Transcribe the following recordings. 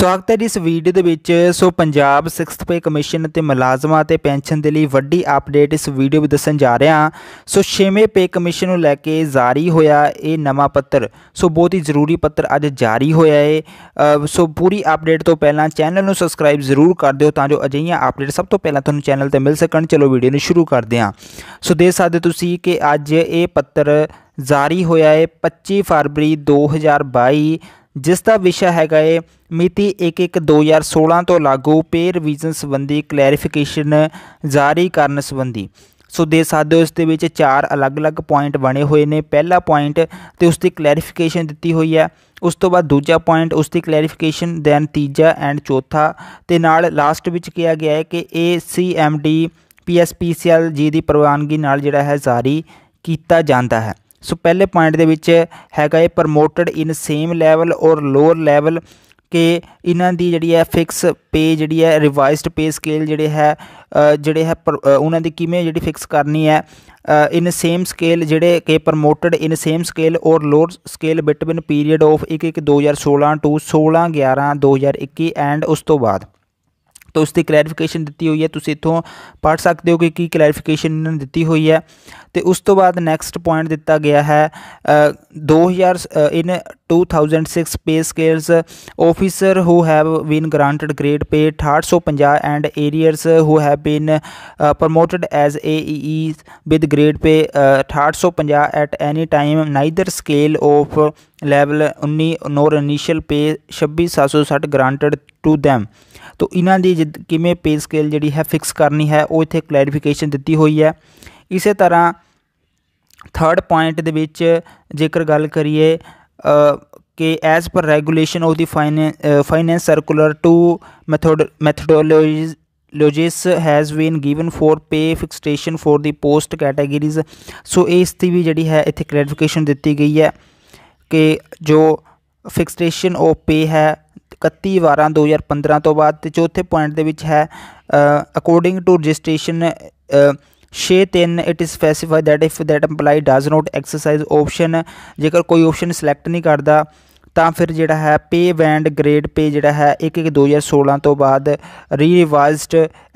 ਸਵਾਗਤ ਹੈ ਇਸ ਵੀਡੀਓ ਦੇ ਵਿੱਚ ਸੋ ਪੰਜਾਬ 6th ਪੇ ਕਮਿਸ਼ਨ ਤੇ ਮੁਲਾਜ਼ਮਾਂ ਤੇ ਪੈਨਸ਼ਨ ਦੇ ਲਈ ਵੱਡੀ ਅਪਡੇਟ ਇਸ ਵੀਡੀਓ ਵਿੱਚ ਦੱਸਣ ਜਾ ਰਿਹਾ ਸੋ 6ਵੇਂ ਪੇ ਕਮਿਸ਼ਨ ਨੂੰ ਲੈ ਕੇ ਜਾਰੀ ਹੋਇਆ ਇਹ ਨਵਾਂ ਪੱਤਰ ਸੋ ਬਹੁਤ ਹੀ ਜ਼ਰੂਰੀ ਪੱਤਰ ਅੱਜ ਜਾਰੀ ਹੋਇਆ ਹੈ ਸੋ ਪੂਰੀ ਅਪਡੇਟ ਤੋਂ ਪਹਿਲਾਂ ਚੈਨਲ ਨੂੰ ਸਬਸਕ੍ਰਾਈਬ ਜ਼ਰੂਰ ਕਰ ਦਿਓ ਤਾਂ ਜੋ ਅਜਿਹੀਆਂ ਅਪਡੇਟ ਸਭ ਤੋਂ ਪਹਿਲਾਂ ਤੁਹਾਨੂੰ ਚੈਨਲ ਤੇ ਮਿਲ ਸਕਣ ਚਲੋ ਵੀਡੀਓ ਨੂੰ ਸ਼ੁਰੂ ਕਰਦੇ ਹਾਂ ਸੋ ਦੇਖ ਸਕਦੇ ਤੁਸੀਂ ਕਿ ਅੱਜ ਇਹ ਪੱਤਰ ਜਾਰੀ ਹੋਇਆ ਹੈ 25 ਫਰਵਰੀ 2022 ਜਿਸ ਦਾ ਵਿਸ਼ਾ ਹੈਗਾ ਏ ਮਿਤੀ 11 2016 ਤੋਂ ਲਾਗੂ ਪੇ ਰਿਵੀਜ਼ਨ ਸੰਬੰਧੀ ਕਲੈਰੀਫਿਕੇਸ਼ਨ ਜਾਰੀ ਕਰਨ ਸੰਬੰਧੀ ਸੋ ਦੇ ਸਾਦੇ ਉਸ ਇਸ ਦੇ ਵਿੱਚ ਚਾਰ ਅਲੱਗ-ਅਲੱਗ ਪੁਆਇੰਟ ਬਣੇ ਹੋਏ ਨੇ ਪਹਿਲਾ ਪੁਆਇੰਟ ਤੇ ਉਸ ਦੀ ਕਲੈਰੀਫਿਕੇਸ਼ਨ ਦਿੱਤੀ ਹੋਈ ਹੈ ਉਸ ਤੋਂ ਬਾਅਦ ਦੂਜਾ ਪੁਆਇੰਟ ਉਸ ਦੀ ਕਲੈਰੀਫਿਕੇਸ਼ਨ ਦੈਨ ਤੀਜਾ ਐਂਡ ਚੌਥਾ ਤੇ ਨਾਲ ਲਾਸਟ ਵਿੱਚ ਕਿਹਾ ਗਿਆ ਹੈ ਕਿ ਇਹ ਸੀਐਮਡੀ ਪੀਐਸਪੀਸੀਐਲ ਜੀ ਦੀ ਪ੍ਰਵਾਨਗੀ ਨਾਲ ਜਿਹੜਾ ਹੈ ਜਾਰੀ ਕੀਤਾ ਜਾਂਦਾ ਹੈ ਸੋ ਪਹਿਲੇ ਪੁਆਇੰਟ ਦੇ ਵਿੱਚ ਹੈਗਾ ਇਹ promoted in same level or lower level ਕਿ ਇਹਨਾਂ ਦੀ ਜਿਹੜੀ ਹੈ ਫਿਕਸ ਪੇ ਜਿਹੜੀ ਹੈ ਰਿਵਾਈਜ਼ਡ ਪੇ ਸਕੇਲ ਜਿਹੜੇ ਹੈ ਜਿਹੜੇ ਹੈ ਉਹਨਾਂ ਦੀ ਕਿਵੇਂ ਜਿਹੜੀ ਫਿਕਸ ਕਰਨੀ ਹੈ ਇਨ ਸੇਮ ਸਕੇਲ ਜਿਹੜੇ ਕਿ promoted in same scale or lower scale between period of 1 1 2016 to 16 11 2021 and ਉਸ ਤੋਂ ਬਾਅਦ ਤਾਂ ਉਸ ਦੀ ਕਲੈਰੀਫਿਕੇਸ਼ਨ ਦਿੱਤੀ ਹੋਈ ਹੈ ਤੁਸੀਂ ਇਥੋਂ ਪੜ ਸਕਦੇ ਹੋ ਕਿ ਕੀ ਕਲੈਰੀਫਿਕੇਸ਼ਨ ਇਹਨਾਂ ਨੇ ਦਿੱਤੀ ਹੋਈ ਹੈ ਤੇ ਉਸ ਤੋਂ ਬਾਅਦ ਨੈਕਸਟ ਪੁਆਇੰਟ ਦਿੱਤਾ ਗਿਆ ਹੈ 2000 in two thousand six pay scales officer who have been granted grade pay अठाठ सौ पंजा and arrears who have been promoted as a with grade pay अठाठ सौ पंजा at any time neither scale of level उन्नी nor initial पे छब्बीस सात सौ सठ ग्रांटड टू दैम तो इन्हों की जिद किमें पे स्केल जी है फिक्स करनी है वो इतने क्लैरिफिकेशन दी हुई है इस तरह थर्ड पॉइंट जेकर गल करिए ਕਿ as per regulation of the finance circular to method methodologies ਲੌਜਿਸ has been given for pay fixation for the post categories so ਇਸ ਦੀ ਵੀ ਜਿਹੜੀ ਹੈ ਇੱਥੇ ਕਲੈਰੀਫਿਕੇਸ਼ਨ ਦਿੱਤੀ ਗਈ ਹੈ ਕਿ ਜੋ ਫਿਕਸਟੇਸ਼ਨ ਆਫ ਪੇ ਹੈ 31 12 2015 ਤੋਂ ਬਾਅਦ ਤੇ ਚੌਥੇ ਪੁਆਇੰਟ ਦੇ ਵਿੱਚ ਹੈ according to registration 63 it is specify that if that employee does not exercise option ਜੇਕਰ ਕੋਈ ਆਪਸ਼ਨ ਸਿਲੈਕਟ ਨਹੀਂ ਕਰਦਾ ਤਾਂ ਫਿਰ ਜਿਹੜਾ ਹੈ ਪੇ ਬੈਂਡ ਗ੍ਰੇਡ ਪੇ ਜਿਹੜਾ ਹੈ 1 1 2016 ਤੋਂ ਬਾਅਦ ਰੀਵਾਈਜ਼ਡ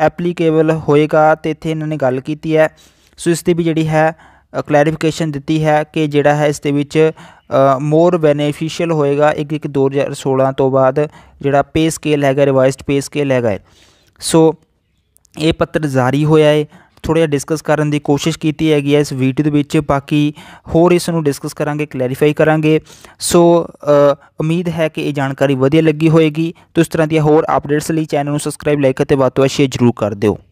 ਐਪਲੀਕੇਬਲ ਹੋਏਗਾ ਤੇ ਇਥੇ ਇਹਨਾਂ ਨੇ ਗੱਲ ਕੀਤੀ ਹੈ ਸੋ ਇਸ ਦੀ ਵੀ ਜਿਹੜੀ ਹੈ ਕਲੈਰੀਫਿਕੇਸ਼ਨ ਦਿੱਤੀ ਹੈ ਕਿ ਜਿਹੜਾ ਹੈ ਇਸ ਦੇ ਵਿੱਚ ਮੋਰ ਬੈਨੀਫੀਸ਼ੀਅਲ ਹੋਏਗਾ 1 1 2016 ਤੋਂ ਬਾਅਦ ਜਿਹੜਾ ਪੇ ਸਕੇਲ ਹੈਗਾ ਰਿਵਾਈਜ਼ਡ ਪੇ ਸਕੇਲ ਹੈਗਾ ਸੋ ਇਹ ਪੱਤਰ ਜਾਰੀ ਹੋਇਆ ਹੈ ਥੋੜਾ ਡਿਸਕਸ ਕਰਨ ਦੀ ਕੋਸ਼ਿਸ਼ ਕੀਤੀ ਹੈਗੀ ਹੈ ਇਸ ਵੀਡੀਓ ਦੇ ਵਿੱਚ ਬਾਕੀ ਹੋਰ ਇਸ ਨੂੰ ਡਿਸਕਸ ਕਰਾਂਗੇ ਕਲੈਰੀਫਾਈ ਕਰਾਂਗੇ ਸੋ ਉਮੀਦ ਹੈ ਕਿ ਇਹ ਜਾਣਕਾਰੀ ਵਧੀਆ ਲੱਗੀ ਹੋਏਗੀ ਤੋ ਇਸ ਤਰ੍ਹਾਂ ਦੀਆਂ ਹੋਰ ਅਪਡੇਟਸ ਲਈ ਚੈਨਲ ਨੂੰ ਸਬਸਕ੍ਰਾਈਬ ਲਾਈਕ ਅਤੇ ਵੱਧ ਸ਼ੇਅਰ ਜ਼ਰੂਰ ਕਰ ਦਿਓ